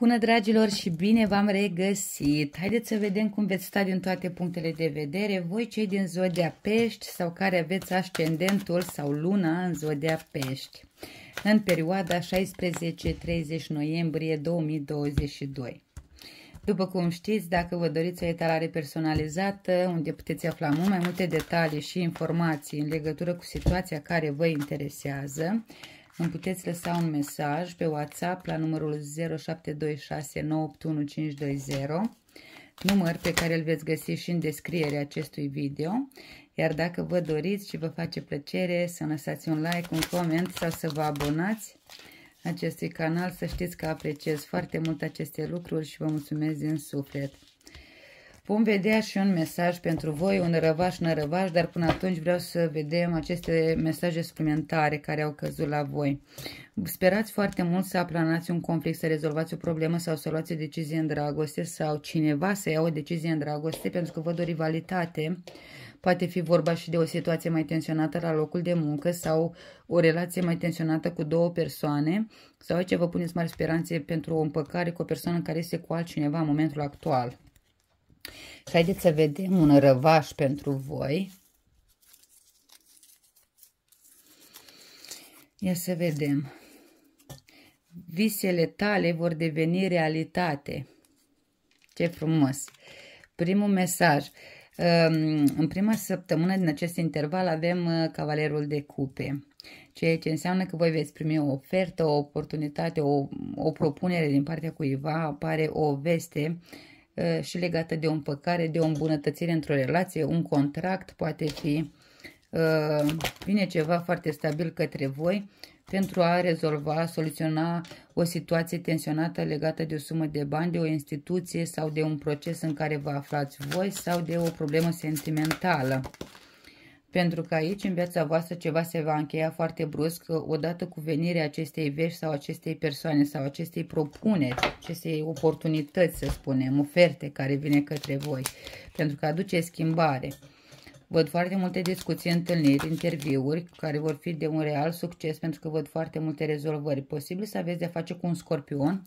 Bună dragilor și bine v-am regăsit! Haideți să vedem cum veți sta din toate punctele de vedere, voi cei din Zodia Pești sau care aveți ascendentul sau luna în Zodia Pești în perioada 16-30 noiembrie 2022. După cum știți, dacă vă doriți o etalare personalizată, unde puteți afla mult mai multe detalii și informații în legătură cu situația care vă interesează, îmi puteți lăsa un mesaj pe WhatsApp la numărul 0726981520, număr pe care îl veți găsi și în descrierea acestui video. Iar dacă vă doriți și vă face plăcere să lăsați un like, un coment sau să vă abonați acestui canal, să știți că apreciez foarte mult aceste lucruri și vă mulțumesc din suflet. Vom vedea și un mesaj pentru voi, un răvaș, răvaș, dar până atunci vreau să vedem aceste mesaje suplimentare care au căzut la voi. Sperați foarte mult să aplanați un conflict, să rezolvați o problemă sau să luați o decizie în dragoste sau cineva să ia o decizie în dragoste pentru că văd o rivalitate. Poate fi vorba și de o situație mai tensionată la locul de muncă sau o relație mai tensionată cu două persoane sau aici vă puneți mari speranțe pentru o împăcare cu o persoană care este cu altcineva în momentul actual. Haideți să vedem un răvaș pentru voi. Ia să vedem. Visele tale vor deveni realitate. Ce frumos! Primul mesaj. Ehm, în prima săptămână din acest interval avem uh, Cavalerul de Cupe, ceea ce înseamnă că voi veți primi o ofertă, o oportunitate, o, o propunere din partea cuiva, apare o veste și legată de o împăcare, de o îmbunătățire într-o relație, un contract poate fi, vine ceva foarte stabil către voi pentru a rezolva, soluționa o situație tensionată legată de o sumă de bani, de o instituție sau de un proces în care vă aflați voi sau de o problemă sentimentală pentru că aici în viața voastră ceva se va încheia foarte brusc odată cu venirea acestei vești sau acestei persoane sau acestei propuneri, acestei oportunități, să spunem, oferte care vine către voi, pentru că aduce schimbare. Văd foarte multe discuții, întâlniri, interviuri care vor fi de un real succes pentru că văd foarte multe rezolvări. Posibil să aveți de-a face cu un scorpion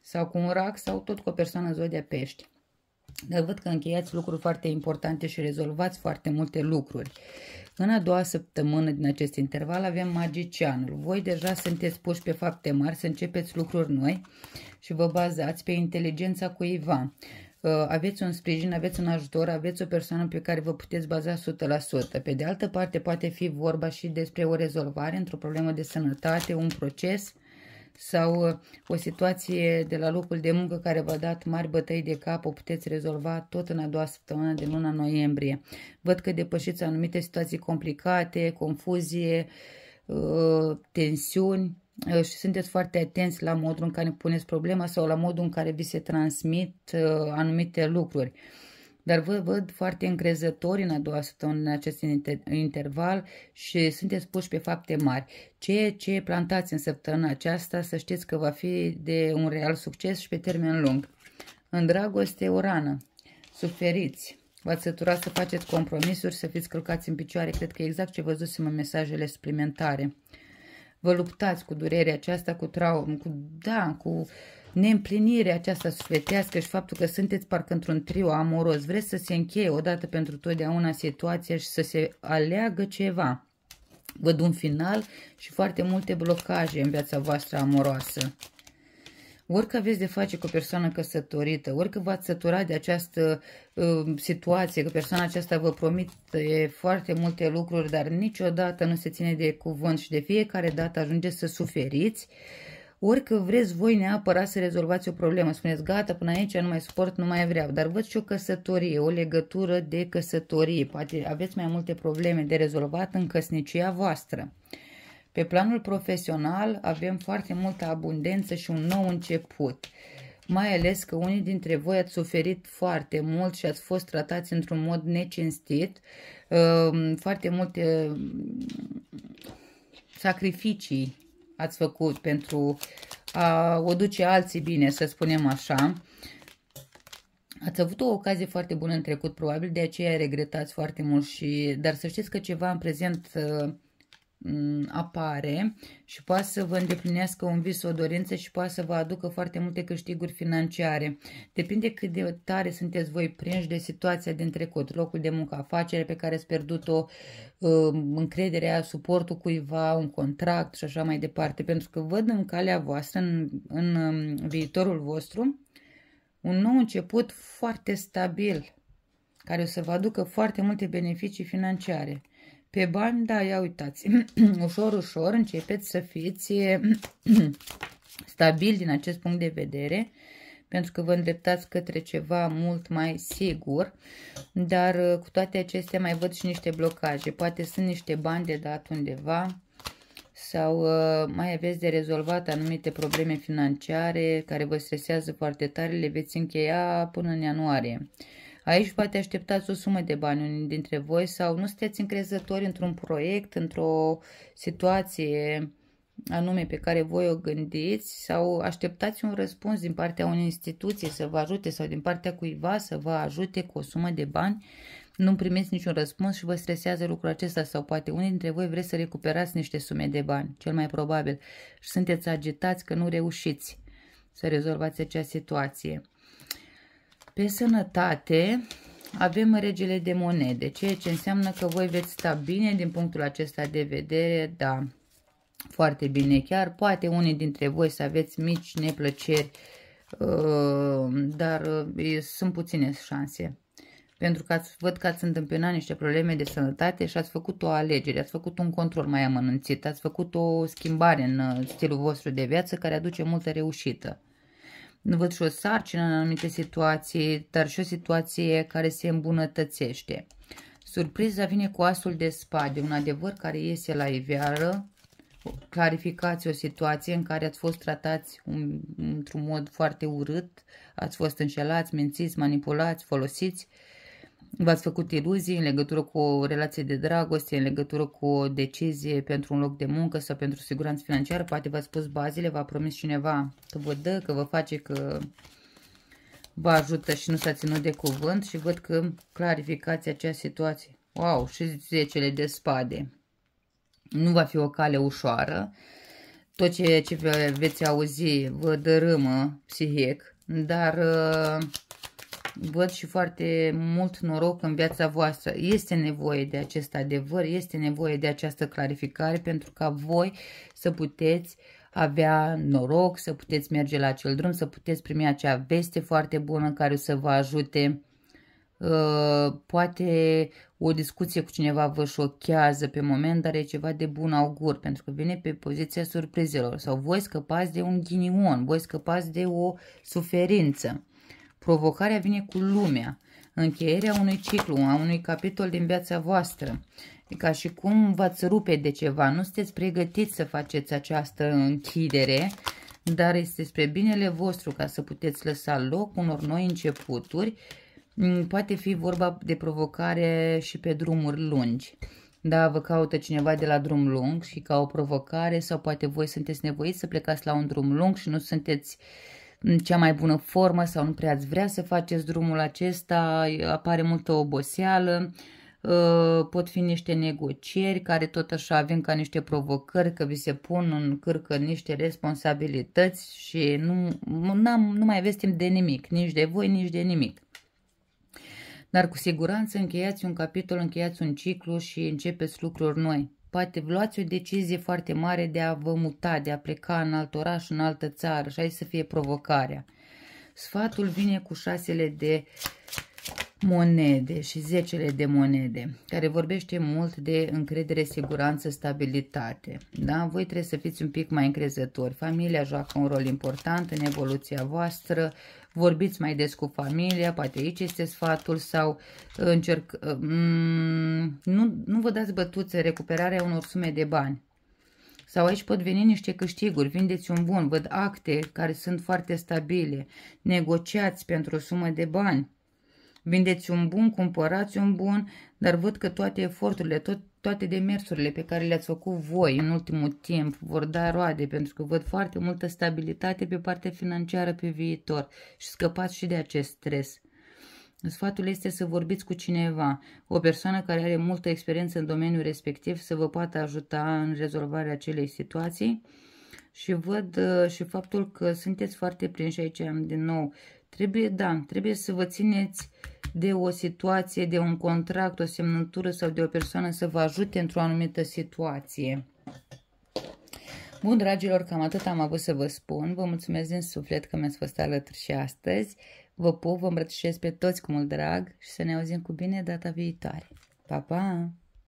sau cu un rac sau tot cu o persoană zodia pești. Dar văd că încheiați lucruri foarte importante și rezolvați foarte multe lucruri. În a doua săptămână din acest interval avem magicianul. Voi deja sunteți puși pe fapte mari să începeți lucruri noi și vă bazați pe inteligența cuiva. Uh, aveți un sprijin, aveți un ajutor, aveți o persoană pe care vă puteți baza 100%. Pe de altă parte, poate fi vorba și despre o rezolvare într-o problemă de sănătate, un proces sau uh, o situație de la locul de muncă care v-a dat mari bătăi de cap, o puteți rezolva tot în a doua săptămână din luna noiembrie. Văd că depășiți anumite situații complicate, confuzie, uh, tensiuni uh, și sunteți foarte atenți la modul în care puneți problema sau la modul în care vi se transmit anumite lucruri dar vă văd foarte încrezători în a doua săptămână, în acest inter interval și sunteți puși pe fapte mari. Ceea ce plantați în săptămâna aceasta, să știți că va fi de un real succes și pe termen lung. În dragoste, o rană. Suferiți. V-ați săturat să faceți compromisuri, să fiți călcați în picioare. Cred că exact ce văzusem în mesajele suplimentare vă luptați cu durerea aceasta, cu traumă, cu, da, cu neîmplinirea aceasta sufletească și faptul că sunteți parcă într-un trio amoros. Vreți să se încheie odată pentru totdeauna situația și să se aleagă ceva. Văd un final și foarte multe blocaje în viața voastră amoroasă. Orică aveți de face cu o persoană căsătorită, orică v-ați săturat de această uh, situație, că persoana aceasta vă promite foarte multe lucruri, dar niciodată nu se ține de cuvânt și de fiecare dată ajungeți să suferiți, orică vreți voi neapărat să rezolvați o problemă, spuneți gata, până aici nu mai suport, nu mai vreau, dar văd și o căsătorie, o legătură de căsătorie, poate aveți mai multe probleme de rezolvat în căsnicia voastră. Pe planul profesional avem foarte multă abundență și un nou început. Mai ales că unii dintre voi ați suferit foarte mult și ați fost tratați într-un mod necinstit. Ehm, foarte multe mm, sacrificii ați făcut pentru a o duce alții bine, să spunem așa. Ați avut o ocazie foarte bună în trecut, probabil, de aceea regretați foarte mult și, dar să știți că ceva în prezent ehm, apare și poate să vă îndeplinească un vis, o dorință și poate să vă aducă foarte multe câștiguri financiare. Depinde cât de tare sunteți voi prinși de situația din trecut, locul de muncă, afacere pe care ați pierdut-o, uh, încrederea, suportul cuiva, un contract și așa mai departe, pentru că văd în calea voastră, în, în um, viitorul vostru, un nou început foarte stabil, care o să vă aducă foarte multe beneficii financiare. Pe bani, da, ia uitați, ușor, ușor începeți să fiți stabil din acest punct de vedere pentru că vă îndreptați către ceva mult mai sigur, dar uh, cu toate acestea mai văd și niște blocaje. Poate sunt niște bani de dat undeva sau uh, mai aveți de rezolvat anumite probleme financiare care vă stresează foarte tare, le veți încheia până în ianuarie. Aici poate așteptați o sumă de bani unii dintre voi sau nu sunteți încrezători într-un proiect, într-o situație anume pe care voi o gândiți sau așteptați un răspuns din partea unei instituții să vă ajute sau din partea cuiva să vă ajute cu o sumă de bani, nu primiți niciun răspuns și vă stresează lucrul acesta sau poate unii dintre voi vreți să recuperați niște sume de bani, cel mai probabil, și sunteți agitați că nu reușiți să rezolvați acea situație. Pe sănătate avem regele de monede, ceea ce înseamnă că voi veți sta bine din punctul acesta de vedere, da, foarte bine chiar. Poate unii dintre voi să aveți mici neplăceri, uh, dar uh, sunt puține șanse. Pentru că ați, văd că ați întâmpinat niște probleme de sănătate și ați făcut o alegere, ați făcut un control mai amănunțit, ați făcut o schimbare în uh, stilul vostru de viață care aduce multă reușită văd și o sarcină în anumite situații, dar și o situație care se îmbunătățește. Surpriza vine cu asul de spade, un adevăr care iese la iveară, clarificați o situație în care ați fost tratați un, într-un mod foarte urât, ați fost înșelați, mințiți, manipulați, folosiți, uh, v-ați făcut iluzii în legătură cu o relație de dragoste, în legătură cu o decizie pentru un loc de muncă sau pentru siguranță financiară, poate v-ați pus bazele, v-a promis cineva că vă dă, că vă face, că vă ajută și nu s-a ținut de cuvânt și văd că clarificați acea situație. Wow, și zecele de spade. Nu va fi o cale ușoară. Tot ceea ce veți auzi vă dărâmă psihic, dar... Uh, văd și foarte mult noroc în viața voastră. Este nevoie de acest adevăr, este nevoie de această clarificare pentru ca voi să puteți avea noroc, să puteți merge la acel drum, să puteți primi acea veste foarte bună care o să vă ajute. Uh, poate o discuție cu cineva vă șochează pe moment, dar e ceva de bun augur, pentru că vine pe poziția surprizelor sau voi scăpați de un ghinion, voi scăpați de o suferință. Provocarea vine cu lumea, încheierea unui ciclu, a unui capitol din viața voastră. E ca și cum v-ați rupe de ceva, nu sunteți pregătiți să faceți această închidere, dar este spre binele vostru ca să puteți lăsa loc unor noi începuturi. Mm, poate fi vorba de provocare și pe drumuri lungi. Da, vă caută cineva de la drum lung și ca o provocare sau poate voi sunteți nevoiți să plecați la un drum lung și nu sunteți uh, în cea mai bună formă sau nu prea ați vrea să faceți drumul acesta, apare multă oboseală, uh, pot fi niște negocieri care tot așa avem ca niște provocări, că vi se pun în cârcă niște responsabilități și nu, -am, nu mai aveți timp de nimic, nici de voi, nici de nimic. Dar cu siguranță încheiați un capitol, încheiați un ciclu și începeți lucruri noi. Poate luați o decizie foarte mare de a vă muta, de a pleca în alt oraș, în altă țară și aici să fie provocarea. Sfatul vine cu șasele de monede și zecele de monede, care vorbește mult de încredere, siguranță, stabilitate. Da? Voi trebuie să fiți un pic mai încrezători. Familia joacă un rol important în evoluția voastră, vorbiți mai des cu familia, poate aici este sfatul sau uh, încerc... Uh, mm, nu, nu vă dați bătuță recuperarea unor sume de bani. Sau aici pot veni niște câștiguri, vindeți un bun, văd acte care sunt foarte stabile, negociați pentru o sumă de bani Vindeți un bun, cumpărați un bun, dar văd că toate eforturile, tot, toate demersurile pe care le-ați făcut voi în ultimul timp vor da roade pentru că văd foarte multă stabilitate pe partea financiară pe viitor și scăpați și de acest stres. Sfatul este să vorbiți cu cineva, o persoană care are multă experiență în domeniul respectiv să vă poată ajuta în rezolvarea acelei situații și văd uh, și faptul că sunteți foarte prinși aici din nou. Trebuie, da, trebuie să vă țineți de o situație, de un contract, o semnătură sau de o persoană să vă ajute într-o anumită situație. Bun, dragilor, cam atât am avut să vă spun. Vă mulțumesc din suflet că mi-ați fost alături și astăzi. Vă pup, vă îmbrățișez pe toți cu mult drag și să ne auzim cu bine data viitoare. Pa, pa!